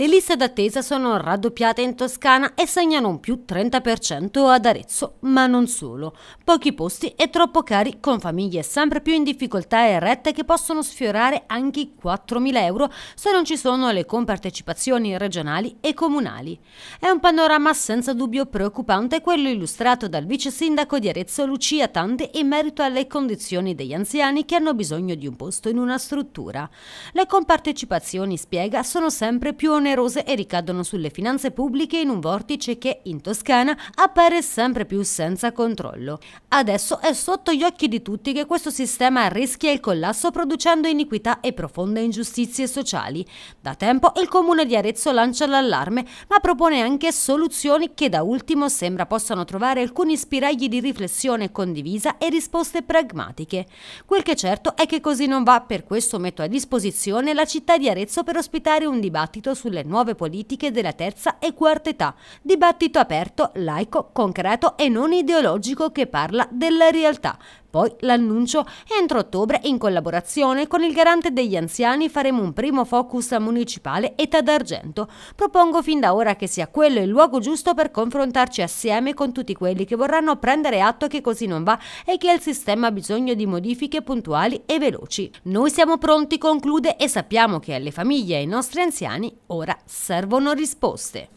Le liste d'attesa sono raddoppiate in Toscana e segnano un più 30% ad Arezzo, ma non solo. Pochi posti e troppo cari, con famiglie sempre più in difficoltà e rette che possono sfiorare anche i 4.000 euro se non ci sono le compartecipazioni regionali e comunali. È un panorama senza dubbio preoccupante quello illustrato dal vice sindaco di Arezzo Lucia Tante in merito alle condizioni degli anziani che hanno bisogno di un posto in una struttura. Le compartecipazioni, spiega, sono sempre più onerose onerose e ricadono sulle finanze pubbliche in un vortice che in Toscana appare sempre più senza controllo. Adesso è sotto gli occhi di tutti che questo sistema rischia il collasso producendo iniquità e profonde ingiustizie sociali. Da tempo il comune di Arezzo lancia l'allarme, ma propone anche soluzioni che da ultimo sembra possano trovare alcuni spiragli di riflessione condivisa e risposte pragmatiche. Quel che certo è che così non va, per questo metto a disposizione la città di Arezzo per ospitare un dibattito su sulle nuove politiche della terza e quarta età. Dibattito aperto, laico, concreto e non ideologico che parla della realtà. Poi l'annuncio entro ottobre in collaborazione con il garante degli anziani faremo un primo focus municipale età d'argento. Propongo fin da ora che sia quello il luogo giusto per confrontarci assieme con tutti quelli che vorranno prendere atto che così non va e che il sistema ha bisogno di modifiche puntuali e veloci. Noi siamo pronti, conclude, e sappiamo che alle famiglie e ai nostri anziani ora servono risposte.